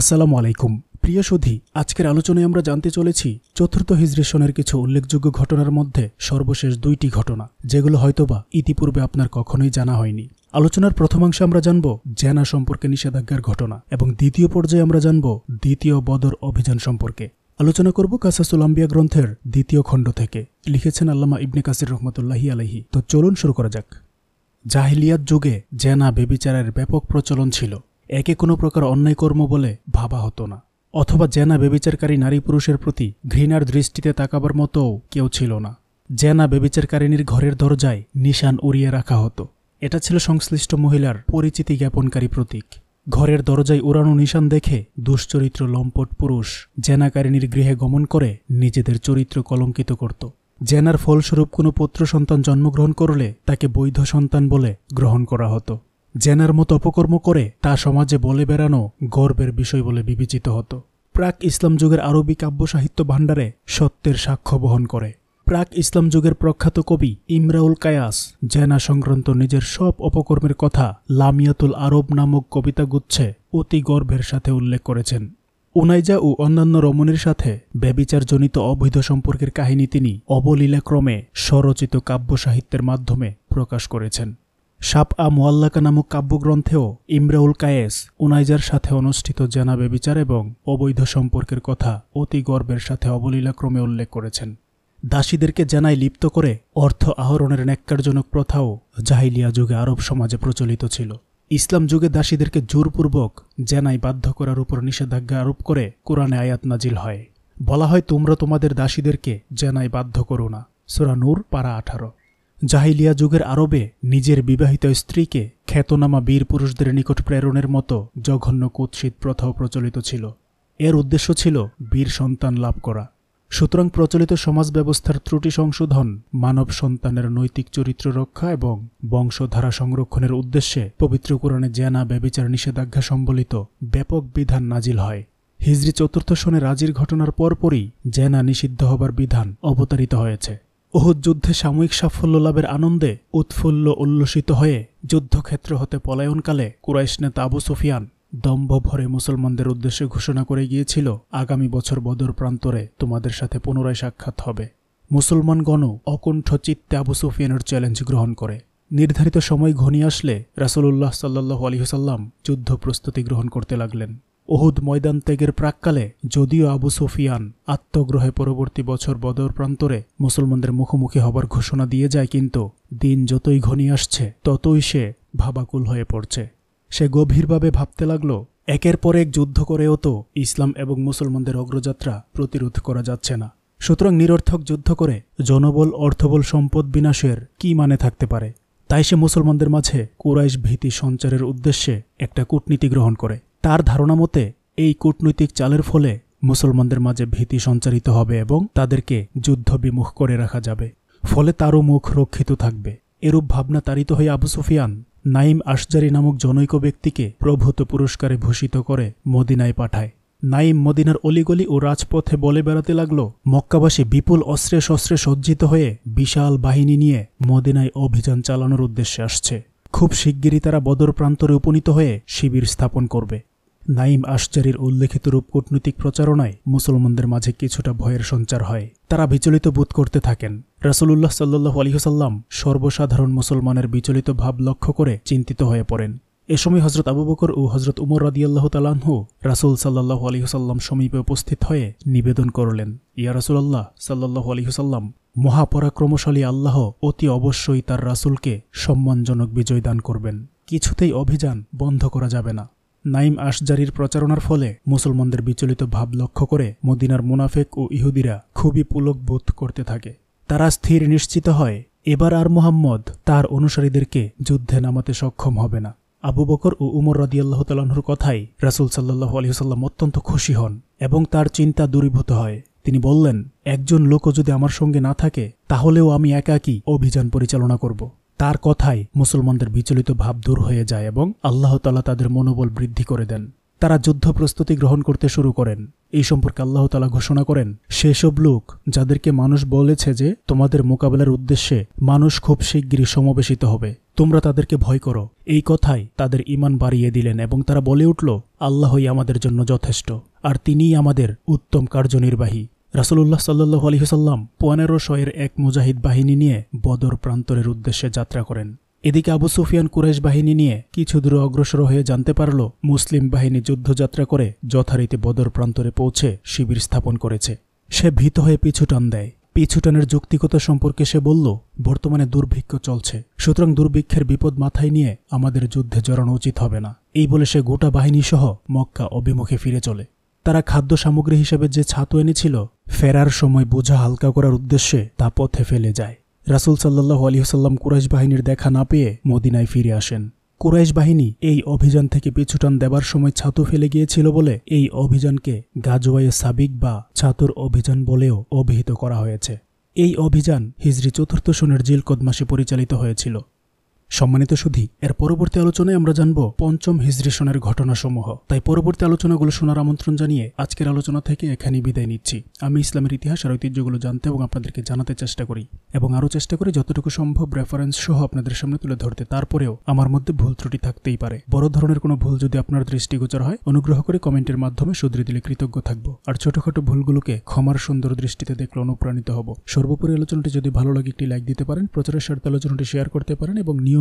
আসসালামু আলাইকুম প্রিয় সুধী আজকের আলোচনায় আমরা জানতে চলেছি চতুর্থ হিজরি কিছু উল্লেখযোগ্য ঘটনার মধ্যে সর্বশেষ দুইটি ঘটনা যেগুলো হয়তোবা ইতিপূর্বে আপনার কখনোই জানা হয়নি আলোচনার প্রথমাংশে আমরা জানব জেনা সম্পর্কে নিষেধাজ্ঞার ঘটনা এবং দ্বিতীয় পর্যায়ে আমরা জানব দ্বিতীয় বদর অভিযান সম্পর্কে আলোচনা করব কাসাসুলাম্বিয়া গ্রন্থের দ্বিতীয় খণ্ড থেকে লিখেছেন আল্লামা ইবনে কাসির রহমতুল্লাহি আলহি তো চলুন শুরু করা যাক জাহিলিয়াত যুগে জেনা বেবিচারের ব্যাপক প্রচলন ছিল একে কোনো প্রকার অন্যায় কর্ম বলে ভাবা হতো না অথবা জেনা বেবিচারকারী নারী পুরুষের প্রতি ঘৃণার দৃষ্টিতে তাকাবার মতোও কেউ ছিল না জেনা বেবিচারকারিনীর ঘরের দরজায় নিশান উড়িয়ে রাখা হতো এটা ছিল সংশ্লিষ্ট মহিলার পরিচিতি জ্ঞাপনকারী প্রতীক ঘরের দরজায় উড়ানো নিশান দেখে দুশ্চরিত্র লম্পট পুরুষ জেনাকারিনীর গৃহে গমন করে নিজেদের চরিত্র কলঙ্কিত করত জেনার ফলস্বরূপ কোনো পুত্র সন্তান জন্মগ্রহণ করলে তাকে বৈধ সন্তান বলে গ্রহণ করা হতো জেনার মতো অপকর্ম করে তা সমাজে বলে বেড়ানো গর্বের বিষয় বলে বিবেচিত হতো প্রাক ইসলাম যুগের আরবি কাব্য সাহিত্য ভাণ্ডারে সত্যের সাক্ষ্য বহন করে প্রাক ইসলাম যুগের প্রখ্যাত কবি ইমরাউল কায়াস জেনা সংক্রান্ত নিজের সব অপকর্মের কথা লামিয়াতুল আরব নামক কবিতা গুচ্ছে অতি গর্ভের সাথে উল্লেখ করেছেন উনাইজা ও অন্যান্য রমণীর সাথে ব্যবিচারজনিত অবৈধ সম্পর্কের কাহিনী তিনি অবলীলাক্রমে স্বরচিত কাব্য সাহিত্যের মাধ্যমে প্রকাশ করেছেন সাপ আ মোয়াল্লাকা নামক কাব্যগ্রন্থেও ইমরাউল কায়েস উনাইজার সাথে অনুষ্ঠিত জেনাবে বিচার এবং অবৈধ সম্পর্কের কথা অতি গর্বের সাথে অবলীলাক্রমে উল্লেখ করেছেন দাসীদেরকে জানায় লিপ্ত করে অর্থ আহরণের ন্যাক্কারজনক প্রথাও জাহিলিয়া যুগে আরব সমাজে প্রচলিত ছিল ইসলাম যুগে দাসীদেরকে জোরপূর্বক জেনাই বাধ্য করার উপর নিষেধাজ্ঞা আরোপ করে কোরআনে আয়াত নাজিল হয় বলা হয় তোমরা তোমাদের দাসীদেরকে জেনাই বাধ্য করো না সুরানুর পাড়া পারা আঠারো জাহিলিয়া যুগের আরবে নিজের বিবাহিত স্ত্রীকে খ্যাতনামা বীর পুরুষদের নিকট প্রেরণের মতো জঘন্য কুৎসিত প্রথাও প্রচলিত ছিল এর উদ্দেশ্য ছিল বীর সন্তান লাভ করা সুতরাং প্রচলিত সমাজ ব্যবস্থার ত্রুটি সংশোধন মানব সন্তানের নৈতিক চরিত্র রক্ষা এবং বংশধারা সংরক্ষণের উদ্দেশ্যে পবিত্র জেনা ব্যবিচার নিষেধাজ্ঞা সম্বলিত ব্যাপক বিধান নাজিল হয় হিজরি চতুর্থ সনে রাজির ঘটনার পরপরই জেনা নিষিদ্ধ হবার বিধান অবতারিত হয়েছে ওহুদ যুদ্ধে সাময়িক সাফল্য লাভের আনন্দে উৎফুল্ল উল্লসিত হয়ে যুদ্ধক্ষেত্র হতে পলায়নকালে কুরাইশ নেতা আবু সুফিয়ান দম্ভ ভরে মুসলমানদের উদ্দেশ্যে ঘোষণা করে গিয়েছিল আগামী বছর বদর প্রান্তরে তোমাদের সাথে পুনরায় সাক্ষাৎ হবে মুসলমানগণও অকণ্ঠ চিত্তে আবু সুফিয়ানের চ্যালেঞ্জ গ্রহণ করে নির্ধারিত সময় ঘনিয়ে আসলে রাসলুল্লাহ সাল্লাহ আলহিহসাল্লাম যুদ্ধ প্রস্তুতি গ্রহণ করতে লাগলেন ওহুদ ময়দান ত্যাগের প্রাককালে যদিও আবু সুফিয়ান আত্মগ্রহে পরবর্তী বছর বদর প্রান্তরে মুসলমানদের মুখোমুখি হবার ঘোষণা দিয়ে যায় কিন্তু দিন যতই ঘনি আসছে ততই সে ভাবাকুল হয়ে পড়ছে সে গভীরভাবে ভাবতে লাগল একের পর এক যুদ্ধ করেও তো ইসলাম এবং মুসলমানদের অগ্রযাত্রা প্রতিরোধ করা যাচ্ছে না সুতরাং নিরর্থক যুদ্ধ করে জনবল অর্থবল সম্পদ বিনাশের কি মানে থাকতে পারে তাই সে মুসলমানদের মাঝে কুরাইশ ভীতি সঞ্চারের উদ্দেশ্যে একটা কূটনীতি গ্রহণ করে তার ধারণা মতে এই কূটনৈতিক চালের ফলে মুসলমানদের মাঝে ভীতি সঞ্চারিত হবে এবং তাদেরকে যুদ্ধবিমুখ করে রাখা যাবে ফলে তারও মুখ রক্ষিত থাকবে এরূপ ভাবনা তাড়িত হয়ে আবু সুফিয়ান নাইম আশজারি নামক জনৈক ব্যক্তিকে প্রভূত পুরস্কারে ভূষিত করে মদিনায় পাঠায় নাইম মদিনার অলিগলি ও রাজপথে বলে বেড়াতে লাগল মক্কাবাসী বিপুল অস্ত্রে শস্ত্রে সজ্জিত হয়ে বিশাল বাহিনী নিয়ে মদিনায় অভিযান চালানোর উদ্দেশ্যে আসছে খুব শিগগিরই তারা বদর প্রান্তরে উপনীত হয়ে শিবির স্থাপন করবে নাইম আশ্চারির উল্লেখিত রূপ কূটনৈতিক প্রচারণায় মুসলমানদের মাঝে কিছুটা ভয়ের সঞ্চার হয় তারা বিচলিত বোধ করতে থাকেন রাসুলুল্লাহ সাল্লু আলহিহসাল্লাম সর্বসাধারণ মুসলমানের বিচলিত ভাব লক্ষ্য করে চিন্তিত হয়ে পড়েন এ সময় হজরত আবু বকর ও হজরত উমর রাদিয়াল্লাহ তালাহু রাসুল সাল্লাহু আলহিহসাল্লাম সমীপে উপস্থিত হয়ে নিবেদন করলেন ইয়া রাসুলাল্লাহ সাল্লাহ আলহিহসাল্লাম মহাপরাক্রমশালী আল্লাহ অতি অবশ্যই তার রাসুলকে সম্মানজনক বিজয় দান করবেন কিছুতেই অভিযান বন্ধ করা যাবে না নাইম আশজারির প্রচারণার ফলে মুসলমানদের বিচলিত ভাব লক্ষ্য করে মদিনার মুনাফেক ও ইহুদিরা খুবই পুলক বোধ করতে থাকে তারা স্থির নিশ্চিত হয় এবার আর মোহাম্মদ তার অনুসারীদেরকে যুদ্ধে নামাতে সক্ষম হবে না আবু বকর ও উমর রদিয়াল্লাহতালাহুর কথাই রাসুল সাল্লাহ আলহিহাল্লাম অত্যন্ত খুশি হন এবং তার চিন্তা দূরীভূত হয় তিনি বললেন একজন লোকও যদি আমার সঙ্গে না থাকে তাহলেও আমি একাকী অভিযান পরিচালনা করব তার কথাই মুসলমানদের বিচলিত ভাব দূর হয়ে যায় এবং আল্লাহ তালা তাদের মনোবল বৃদ্ধি করে দেন তারা যুদ্ধ প্রস্তুতি গ্রহণ করতে শুরু করেন এই সম্পর্কে আল্লাহ তালা ঘোষণা করেন সেসব লোক যাদেরকে মানুষ বলেছে যে তোমাদের মোকাবেলার উদ্দেশ্যে মানুষ খুব শিগগিরই সমাবেশিত হবে তোমরা তাদেরকে ভয় করো এই কথাই তাদের ইমান বাড়িয়ে দিলেন এবং তারা বলে উঠল আল্লাহই আমাদের জন্য যথেষ্ট আর তিনিই আমাদের উত্তম কার্যনির্বাহী রাসুল্লাহ সাল্লু আলহিহসাল্লাম পোয়ানেরো শয়ের এক মুজাহিদ বাহিনী নিয়ে বদর প্রান্তরের উদ্দেশ্যে যাত্রা করেন এদিকে আবু সুফিয়ান কুরেশ বাহিনী নিয়ে কিছু দূরে অগ্রসর হয়ে জানতে পারল মুসলিম বাহিনী যুদ্ধযাত্রা করে যথারীতি বদর প্রান্তরে পৌঁছে শিবির স্থাপন করেছে সে ভীত হয়ে পিছু টান দেয় পিছুটানের যৌক্তিকতা সম্পর্কে সে বলল বর্তমানে দুর্ভিক্ষ চলছে সুতরাং দুর্ভিক্ষের বিপদ মাথায় নিয়ে আমাদের যুদ্ধে জড়ানো উচিত হবে না এই বলে সে গোটা বাহিনী সহ মক্কা অভিমুখে ফিরে চলে তারা খাদ্য সামগ্রী হিসেবে যে ছাতু এনেছিল ফেরার সময় বোঝা হালকা করার উদ্দেশ্যে তা পথে ফেলে যায় রাসুল সাল্লাহ আলিহাল্লাম কুরাইশ বাহিনীর দেখা না পেয়ে মদিনায় ফিরে আসেন কুরাইশ বাহিনী এই অভিযান থেকে পিছুটান দেবার সময় ছাতু ফেলে গিয়েছিল বলে এই অভিযানকে গাজওয়ায়ে সাবিক বা ছাতুর অভিযান বলেও অভিহিত করা হয়েছে এই অভিযান হিজরি চতুর্থ সনের জিলকদ মাসে পরিচালিত হয়েছিল সম্মানিত সুধী এর পরবর্তী আলোচনায় আমরা জানব পঞ্চম হিজরি সনের ঘটনাসমূহ তাই পরবর্তী আলোচনাগুলো শোনার আমন্ত্রণ জানিয়ে আজকের আলোচনা থেকে এখানে বিদায় নিচ্ছি আমি ইসলামের ইতিহাস আর ঐতিহ্যগুলো জানতে এবং আপনাদেরকে জানাতে চেষ্টা করি এবং আরও চেষ্টা করি যতটুকু সম্ভব রেফারেন্স সহ আপনাদের সামনে তুলে ধরতে তারপরেও আমার মধ্যে ভুল ত্রুটি থাকতেই পারে বড় ধরনের কোনো ভুল যদি আপনার দৃষ্টিগোচর হয় অনুগ্রহ করে কমেন্টের মাধ্যমে শুধরে দিলে কৃতজ্ঞ থাকব আর ছোটখাটো ভুলগুলোকে ক্ষমার সুন্দর দৃষ্টিতে দেখলে অনুপ্রাণিত হব সর্বোপরি আলোচনাটি যদি ভালো লাগে একটি লাইক দিতে পারেন প্রচারের স্বার্থে আলোচনাটি শেয়ার করতে পারেন এবং নিয়ম